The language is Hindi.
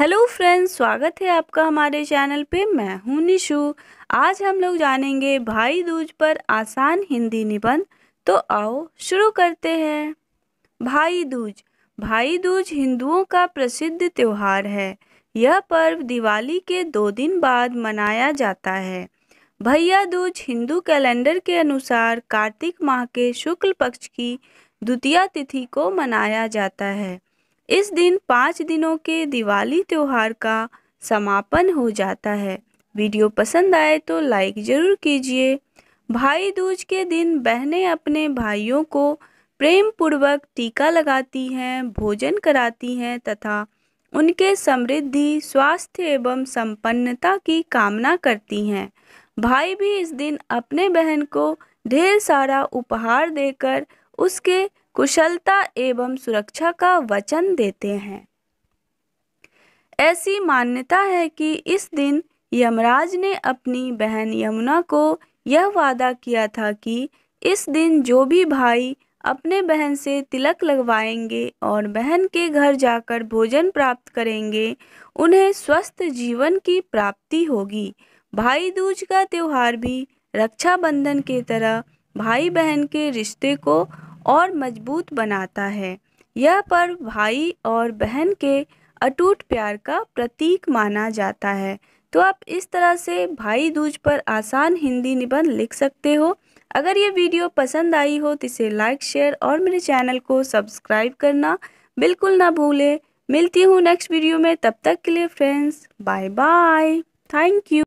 हेलो फ्रेंड्स स्वागत है आपका हमारे चैनल पे मैं हूँ निशु आज हम लोग जानेंगे भाई दूज पर आसान हिंदी निबंध तो आओ शुरू करते हैं भाई दूज भाई दूज हिंदुओं का प्रसिद्ध त्यौहार है यह पर्व दिवाली के दो दिन बाद मनाया जाता है भैया दूज हिंदू कैलेंडर के अनुसार कार्तिक माह के शुक्ल पक्ष की द्वितीय तिथि को मनाया जाता है इस दिन पाँच दिनों के दिवाली त्यौहार का समापन हो जाता है वीडियो पसंद आए तो लाइक ज़रूर कीजिए भाई दूज के दिन बहनें अपने भाइयों को प्रेम पूर्वक टीका लगाती हैं भोजन कराती हैं तथा उनके समृद्धि स्वास्थ्य एवं संपन्नता की कामना करती हैं भाई भी इस दिन अपने बहन को ढेर सारा उपहार देकर उसके कुशलता एवं सुरक्षा का वचन देते हैं ऐसी मान्यता है कि इस दिन यमराज ने अपनी बहन यमुना को यह वादा किया था कि इस दिन जो भी भाई अपने बहन से तिलक लगवाएंगे और बहन के घर जाकर भोजन प्राप्त करेंगे उन्हें स्वस्थ जीवन की प्राप्ति होगी भाई दूज का त्यौहार भी रक्षाबंधन के तरह भाई बहन के रिश्ते को और मजबूत बनाता है यह पर्व भाई और बहन के अटूट प्यार का प्रतीक माना जाता है तो आप इस तरह से भाई दूज पर आसान हिंदी निबंध लिख सकते हो अगर ये वीडियो पसंद आई हो तो इसे लाइक शेयर और मेरे चैनल को सब्सक्राइब करना बिल्कुल ना भूलें मिलती हूँ नेक्स्ट वीडियो में तब तक के लिए friends bye bye thank you